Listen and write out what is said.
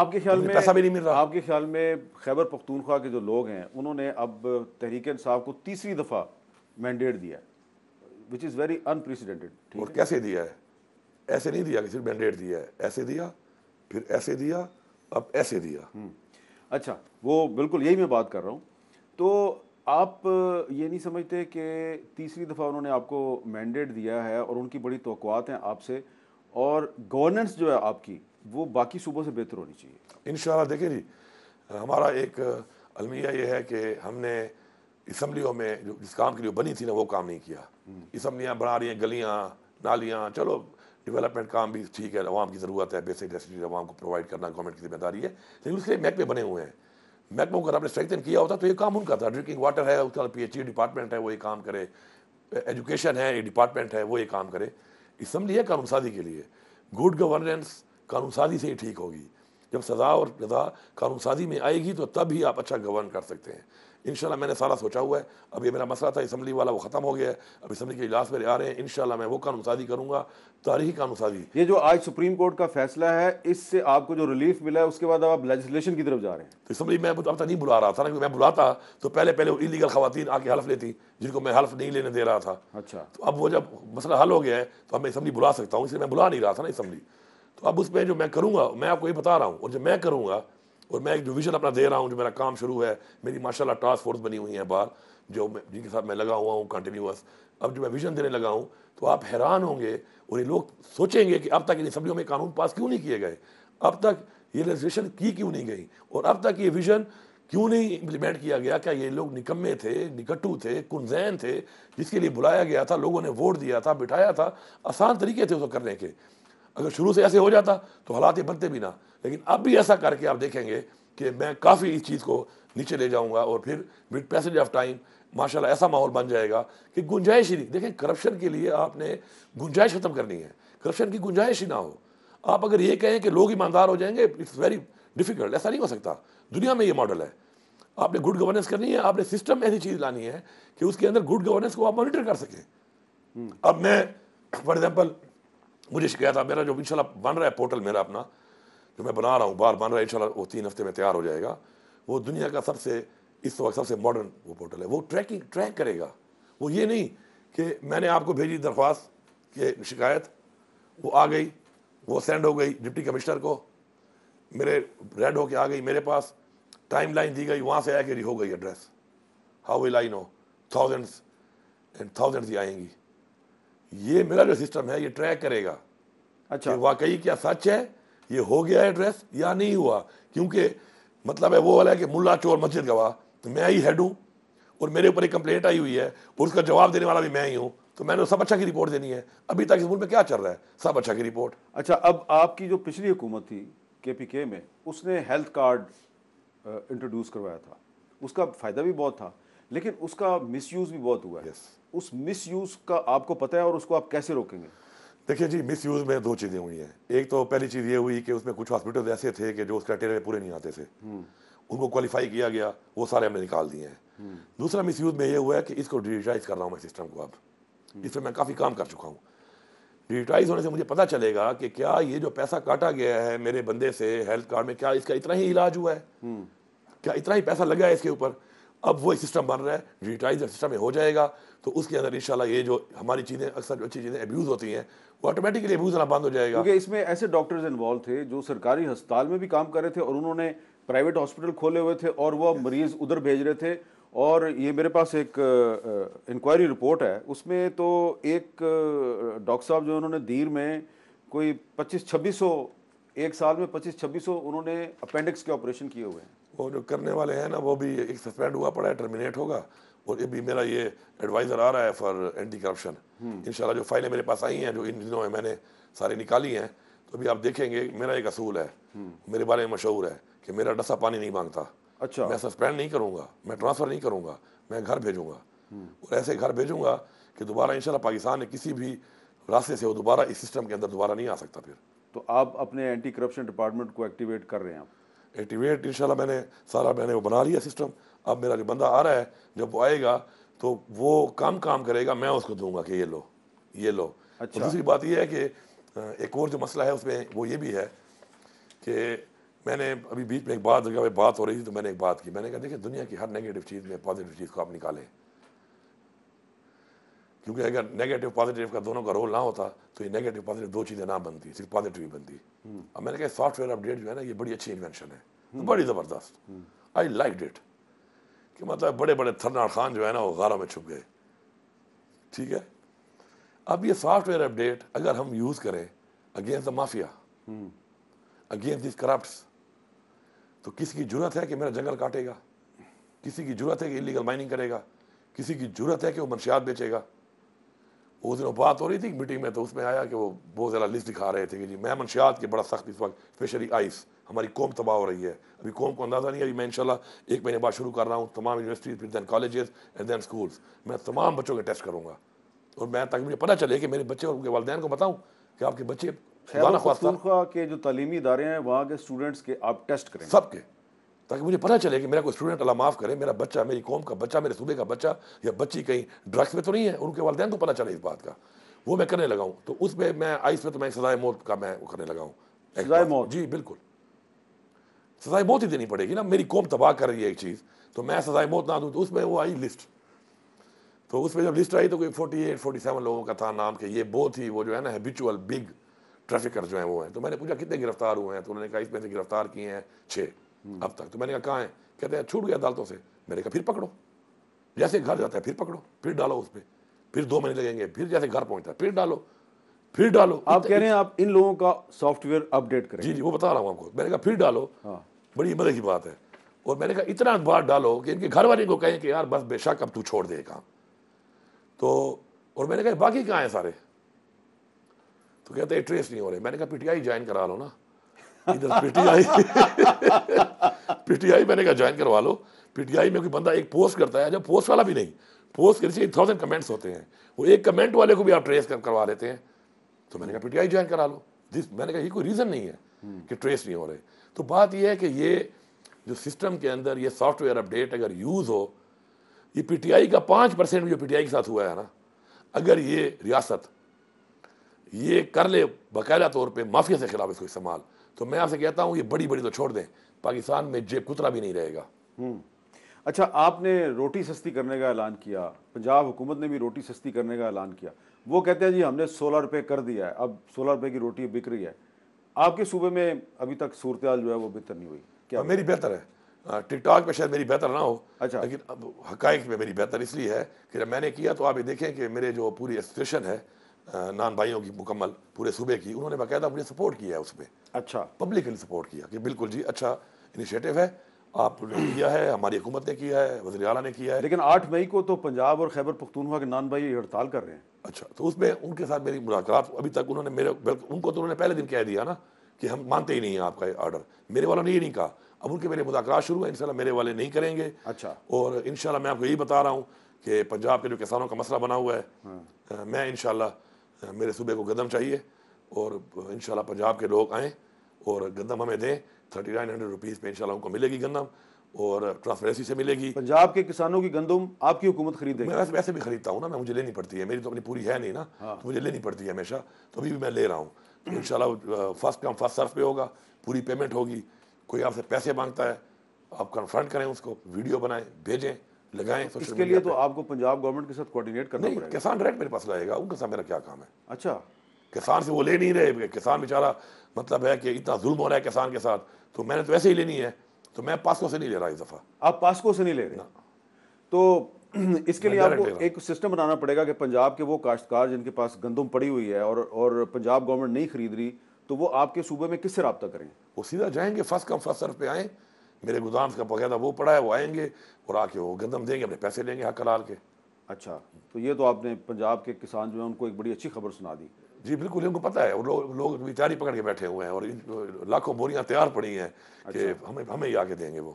आपके ख्याल में पैसा भी नहीं मिल रहा आपके ख्याल में खैबर पख्तूनख्वा के जो लोग हैं उन्होंने अब तहरीक इंसाफ को तीसरी दफ़ा मैंडेट दिया विच इज़ वेरी अनप्रेसिडेंटेड और कैसे दिया है ऐसे नहीं दिया कि सिर्फ मैंडेट दिया है ऐसे दिया फिर ऐसे दिया अब ऐसे दिया हम्म। अच्छा वो बिल्कुल यही मैं बात कर रहा हूँ तो आप ये नहीं समझते कि तीसरी दफ़ा उन्होंने आपको मैंडेट दिया है और उनकी बड़ी तो हैं आपसे और गवर्नेंस जो है आपकी वो बाकी सूबों से बेहतर होनी चाहिए इन देखें जी हमारा एक अलमिया ये है कि हमने इसम्बलियों में जो जिस काम के लिए बनी थी ना वो काम नहीं किया इसम्बलियाँ हम्म। बना रही हैं गलियाँ नालियाँ चलो डेवलपमेंट काम भी ठीक है आवाम की ज़रूरत है बेसिक नेसेसिटी आवाम को प्रोवाइड करना गवर्नमेंट की जिम्मेदारी है लेकिन उसके लिए महकमे बने हुए हैं महकमों को अगर आपने स्ट्रेंथन किया होता तो ये काम उनका था ड्रिंकिंग वाटर है उसका पी एच डिपार्टमेंट है वो ये काम करे एजुकेशन है ये डिपार्टमेंट है वो ये काम करे इसम्बली है कानून साजी के लिए गुड गवर्नेंस कानून साजी से ही ठीक होगी जब सज़ा और गजा कानून साजी में आएगी तो तब ही आप अच्छा गवर्न कर सकते हैं इन मैंने सारा सोचा हुआ है अब ये मेरा मसला था इसम्बली वाला वो ख़त्म हो गया है अब इसम्बली के इजलास में आ रहे हैं इन मैं वो कानून साजी करूँगा तारीखी कानून साजी ये जो आज सुप्रीम कोर्ट का फैसला है इससे आपको जो रिलीफ मिला है उसके बाद आप लेजिस्लेशन की तरफ जा रहे हैं तो इसम्बली मैं अब तक नहीं बुला रहा था ना मैं बुलाता तो पहले पहले वो इलीगल खातन आके हल्फ लेती जिनको मैं हल्फ नहीं लेने दे रहा था अच्छा तो अब वो जब मसला हल हो गया है तो अब मैं इसम्बली बुला सकता हूँ इसलिए मैं बुला नहीं रहा था ना इसम्बली तो अब उस पर जो मैं करूँगा मैं आपको ये बता रहा हूँ और जो मैं करूँगा और मैं एक जो विजन अपना दे रहा हूँ जो मेरा काम शुरू है मेरी माशाल्लाह टास्क फोर्स बनी हुई है बाहर जो जिनके साथ मैं लगा हुआ हूँ कंटिन्यूस अब जो मैं विजन देने लगा हूँ तो आप हैरान होंगे और ये लोग सोचेंगे कि अब तक इन सभी में कानून पास क्यों नहीं किए गए अब तक ये लेजिस्लेशन की क्यों नहीं गई और अब तक ये विजन क्यों नहीं इम्प्लीमेंट किया गया क्या ये लोग निकम्मे थे निकटू थे कुंजैन थे जिसके लिए बुलाया गया था लोगों ने वोट दिया था बिठाया था आसान तरीके थे उसको करने के अगर शुरू से ऐसे हो जाता तो हालात ये बनते भी ना लेकिन अब भी ऐसा करके आप देखेंगे कि मैं काफ़ी इस चीज़ को नीचे ले जाऊंगा और फिर विद पैसेज ऑफ टाइम माशाल्लाह ऐसा माहौल बन जाएगा कि गुंजाइश ही नहीं देखें करप्शन के लिए आपने गुंजाइश ख़त्म करनी है करप्शन की गुंजाइश ही ना हो आप अगर ये कहें कि लोग ईमानदार हो जाएंगे इट्स वेरी डिफिकल्ट ऐसा नहीं हो सकता दुनिया में ये मॉडल है आपने गुड गवर्नेंस करनी है आपने सिस्टम में ऐसी चीज़ लानी है कि उसके अंदर गुड गवर्नेंस को आप मॉनिटर कर सकें अब मैं फॉर एग्जाम्पल मुझे शिकायत आप मेरा जो इन बन रहा है पोर्टल मेरा अपना जो मैं बना रहा हूँ बार बन रहा है इन वो तीन हफ्ते में तैयार हो जाएगा वो दुनिया का सबसे इस वक्त सबसे मॉडर्न वो पोर्टल है वो ट्रैकिंग ट्रैक करेगा वो ये नहीं कि मैंने आपको भेजी दरख्वास्त के शिकायत वो आ गई वो सेंड हो गई डिप्टी कमिश्नर को मेरे रेड होके आ गई मेरे पास टाइम लाइन दी गई वहाँ से आया हो गई address how will I know thousands and thousands ही आएंगी ये मेरा जो सिस्टम है ये ट्रैक करेगा अच्छा वाकई क्या सच है ये हो गया एड्रेस या नहीं हुआ क्योंकि मतलब है वो वाला है कि मुल्ला चोर मस्जिद गवाह तो मैं ही हेड हूँ और मेरे ऊपर एक कंप्लेंट आई हुई है और उसका जवाब देने वाला भी मैं ही हूँ तो मैंने सब अच्छा की रिपोर्ट देनी है अभी तक इस मुल्क में क्या चल रहा है सब अच्छा की रिपोर्ट अच्छा अब आपकी जो पिछली हुकूमत थी के पी के में उसने हेल्थ कार्ड इंट्रोड्यूस करवाया था उसका फ़ायदा भी बहुत था लेकिन उसका यूज भी बहुत हुआ है yes. उस मिस का आपको पता है और उसको आप कैसे रोकेंगे देखिए जी मिस में दो चीज़ें हुई हैं एक तो पहली चीज़ ये हुई कि उसमें कुछ हॉस्पिटल ऐसे थे कि जो उस क्राइटेरिया पूरे नहीं आते थे हम्म। उनको क्वालिफाई किया गया वो सारे हमने निकाल दिए हैं हम्म। दूसरा मिस में ये हुआ है कि इसको डिजिटाइज कर रहा हूँ मैं सिस्टम को अब हम्म। इस पर मैं काफ़ी काम कर चुका हूँ डिजिटाइज होने से मुझे पता चलेगा कि क्या ये जो पैसा काटा गया है मेरे बंदे से हेल्थ कार्ड में क्या इसका इतना ही इलाज हुआ है क्या इतना ही पैसा लगा है इसके ऊपर अब वो एक सिस्टम बन रहा है डिजिटाइज सिस्टम में हो जाएगा तो उसके अंदर इंशाल्लाह ये जो हमारी चीज़ें अक्सर जो अच्छी चीज़ें अब्यूज़ होती हैं वो ऑटोमेटिकली अब्यूज़ होना बंद हो जाएगा क्योंकि इसमें ऐसे डॉक्टर्स इन्वॉल्व थे जो सरकारी अस्पताल में भी काम कर रहे थे और उन्होंने प्राइवेट हॉस्पिटल खोले हुए थे और वह मरीज़ उधर भेज रहे थे और ये मेरे पास एक इंक्वायरी रिपोर्ट है उसमें तो एक डॉक्टर साहब जो उन्होंने दीर में कोई पच्चीस छब्बीस एक साल में पच्चीस छब्बीस उन्होंने अपेंडिक्स के ऑपरेशन किए हुए हैं वो जो करने वाले हैं ना वो भी एक सस्पेंड हुआ पड़ा है टर्मिनेट होगा और ये भी मेरा ये एडवाइज़र आ रहा है फॉर एंटी करप्शन इन जो फाइलें मेरे पास आई हैं जो इन दिनों में मैंने सारी निकाली हैं तो अभी आप देखेंगे मेरा एक असूल है हम्म। मेरे बारे में मशहूर है कि मेरा डसा पानी नहीं मांगता अच्छा मैं सस्पेंड नहीं करूँगा मैं ट्रांसफ़र नहीं करूँगा मैं घर भेजूँगा हम्म। और ऐसे घर भेजूँगा कि दोबारा इन पाकिस्तान ने किसी भी रास्ते से वो दोबारा इस सिस्टम के अंदर दोबारा नहीं आ सकता फिर तो आप अपने एंटी करप्शन डिपार्टमेंट को एक्टिवेट कर रहे हैं एक्टिवेट इनशाला मैंने सारा मैंने वो बना लिया सिस्टम अब मेरा जो बंदा आ रहा है जब वो आएगा तो वो कम काम करेगा मैं उसको दूंगा कि ये लो ये लो अच्छा। दूसरी बात ये है कि एक और जो मसला है उसमें वो ये भी है कि मैंने अभी बीच में एक बात जगह पे बात हो रही थी तो मैंने एक बात की मैंने कहा देखिए दुनिया की हर नेगेटिव चीज़ में पॉजिटिव चीज़ को आप निकालें क्योंकि अगर नेगेटिव पॉजिटिव का दोनों का रोल ना होता तो ये नेगेटिव पॉजिटिव दो चीज़ें ना बनती सिर्फ पॉजिटिव ही बनती अब मैंने कहा सॉफ्टवेयर अपडेट जो है ना ये बड़ी अच्छी इन्वेंशन है हम्म। बड़ी ज़बरदस्त आई लाइक डिट कि मतलब बड़े बड़े थरनार खान जो है ना वो गारों में छुप गए ठीक है अब ये सॉफ्टवेयर अपडेट अगर हम यूज़ करें against the mafia against this corrupt तो किसी की जरूरत है कि मेरा जंगल काटेगा किसी की जरूरत है कि इलीगल माइनिंग करेगा किसी की जरूरत है कि वो मनशियात बेचेगा उस दिन बात हो रही थी मीटिंग में तो उसमें आया कि वो बहुत ज़्यादा लिस्ट दिखा रहे थे कि जी मैं मंशियात के बड़ा सख्त इस वक्त फिशरी आइस हमारी कौम तबाह हो रही है अभी कौम को अंदाज़ा नहीं है अभी मैं इंशाल्लाह एक महीने बाद शुरू कर रहा हूँ तमाम यूनिवर्सिटीज़ फिर then colleges and then schools मैं तमाम बच्चों के टेस्ट करूँगा और मैं ताकि मुझे पता चले कि मेरे बच्चे और उनके वालदेन को बताऊँ कि आपके बच्चे के जो तलीमी इदारे हैं वहाँ के स्टूडेंट्स के आप टेस्ट करें सबके ताकि मुझे पता चले कि मेरा कोई स्टूडेंट अल्लाह माफ़ करे मेरा बच्चा मेरी कौम का बच्चा मेरे सूबे का बच्चा या बच्ची कहीं ड्रग्स में तो नहीं है उनके वालदेन को पता चले इस बात का वो मैं करने लगा हूँ तो उस पर मैं आइस में तो मैं सजाए मौत का मैं वो करने लगा हूँ सजाए मौत जी बिल्कुल सजाए मौत ही देनी पड़ेगी ना मेरी कौम तबाह कर रही है एक चीज़ तो मैं सजाए मौत ना दूँ तो उसमें वो आई लिस्ट तो उसमें जब लिस्ट आई तो कोई फोर्टी एट फोर्टी सेवन लोगों का था नाम के ये बहुत ही वो जो है ना हैबिचुअल बिग ट्रैफिकर जो है वो हैं तो मैंने पूछा कितने गिरफ्तार हुए हैं तो उन्होंने कहा इसमें से गिरफ्तार किए हैं छः अब तक तो मैंने कहा कहाँ है कहते हैं छूट गया अदालतों से मैंने कहा फिर पकड़ो जैसे घर जाता है फिर पकड़ो फिर डालो उस पर फिर दो महीने लगेंगे फिर जैसे घर पहुंचता है फिर डालो फिर डालो आप कह रहे हैं आप इन लोगों का सॉफ्टवेयर अपडेट करें जी जी वो बता रहा हूँ आपको मैंने कहा फिर डालो हाँ। बड़ी मजे की बात है और मैंने कहा इतना अखबार डालो कि इनके घर वाले को कहें कि यार बस बेशक अब तू छोड़ दे काम तो और मैंने कहा बाकी कहाँ हैं सारे तो कहते हैं ट्रेस नहीं हो रहे मैंने कहा पीटीआई ज्वाइन करा लो ना इधर पीटीआई पीटीआई मैंने कहा ज्वाइन करवा लो पीटीआई में कोई बंदा एक पोस्ट करता है जब अच्छा, पोस्ट वाला भी नहीं पोस्ट करते नीचे थाउजेंड कमेंट्स होते हैं वो एक कमेंट वाले को भी आप ट्रेस कर, करवा लेते हैं तो मैंने कहा पीटीआई ज्वाइन करा लो जिस मैंने कहा ये कोई रीज़न नहीं है कि ट्रेस नहीं हो रहे तो बात यह है कि ये जो सिस्टम के अंदर ये सॉफ्टवेयर अपडेट अगर यूज़ हो ये पीटीआई का पाँच परसेंट जो पीटीआई के साथ हुआ है ना अगर ये रियासत ये कर ले बाकायदा तौर पर माफिया के खिलाफ इसको इस्तेमाल तो मैं आपसे कहता हूँ ये बड़ी बड़ी तो छोड़ दें पाकिस्तान में जेब कुतरा भी नहीं रहेगा हम्म। अच्छा आपने रोटी सस्ती करने का ऐलान किया पंजाब हुकूमत ने भी रोटी सस्ती करने का ऐलान किया वो कहते हैं जी हमने सोलह रुपये कर दिया है अब सोलह रुपये की रोटी बिक रही है आपके सूबे में अभी तक सूरत जो है वो बेहतर नहीं हुई क्या मेरी बेहतर है हाँ, टिकटॉक पे शायद मेरी बेहतर ना हो अच्छा लेकिन अब हक़ में मेरी बेहतर इसलिए है कि जब मैंने किया तो आप ये देखें कि मेरे जो पूरी एसोसिएशन है नान भाइयों की मुकम्मल पूरे सूबे की उन्होंने बाकायदा मुझे सपोर्ट किया है पर अच्छा पब्लिकली सपोर्ट किया कि बिल्कुल जी अच्छा इनिशिएटिव है आपने किया है हमारी हुकूमत ने किया है वजी अला ने किया है लेकिन आठ मई को तो पंजाब और खैबर पख्तूनवा के नान भाई हड़ताल कर रहे हैं अच्छा तो उसमें उनके साथ मेरी मुलाकात अभी तक उन्होंने मेरे उनको तो उन्होंने पहले दिन कह दिया ना कि हम मानते ही नहीं हैं आपका ऑर्डर मेरे वालों ने ये नहीं कहा अब उनके मेरे मुदाकर शुरू है इनशाला मेरे वाले नहीं करेंगे अच्छा और इनशाला मैं आपको यही बता रहा हूँ कि पंजाब के जो किसानों का मसला बना हुआ है हाँ। मैं इनशाला मेरे सूबे को गंदम चाहिए और इन पंजाब के लोग आएँ और गंदम हमें दें थर्टी नाइन हंड्रेड रुपीज़ पर इन उनको मिलेगी गंदम और ट्रांसपेरेंसी से मिलेगी पंजाब के किसानों की गंदम आपकी हुकूमत खरीद मैं वैसे वैसे भी खरीदता हूँ ना मैं मुझे लेनी पड़ती है मेरी तो अपनी पूरी है नहीं ना हाँ। तो मुझे लेनी पड़ती है हमेशा तो अभी भी मैं ले रहा हूँ तो in first come first serve पे होगा पूरी पेमेंट होगी कोई आपसे पैसे मांगता है आप कन्फ्रंट करें उसको वीडियो बनाएं भेजें लगाएं सोशल तो इसके लिए तो आपको पंजाब गवर्नमेंट के साथ कोऑर्डिनेट करना पड़ेगा किसान डायरेक्ट मेरे पास लाएगा उनके साथ मेरा क्या काम है अच्छा किसान से वो ले नहीं रहे किसान बेचारा मतलब है कि इतना जुल्म हो रहा है किसान के साथ तो मैंने तो वैसे ही लेनी है तो मैं पासको से नहीं ले रहा इस दफ़ा आप पासको से नहीं ले रहे तो इसके लिए आपको एक सिस्टम बनाना पड़ेगा कि पंजाब के वो काश्तकार जिनके पास गंदम पड़ी हुई है और और पंजाब गवर्नमेंट नहीं खरीद रही तो वो आपके सूबे में किससे रबता करें वो सीधा जाएंगे फर्स्ट कम फर्स्ट सर्व पे आए मेरे गोदाम का बकायदा वो पड़ा है वो आएंगे और आके वो गंदम देंगे अपने पैसे लेंगे हक कलाल के अच्छा तो ये तो आपने पंजाब के किसान जो है उनको एक बड़ी अच्छी खबर सुना दी जी बिल्कुल इनको पता है लोग लोग बेचारी पकड़ के बैठे हुए हैं और लाखों बोरियां तैयार पड़ी हैं कि अच्छा। हमें हमें ही आके देंगे वो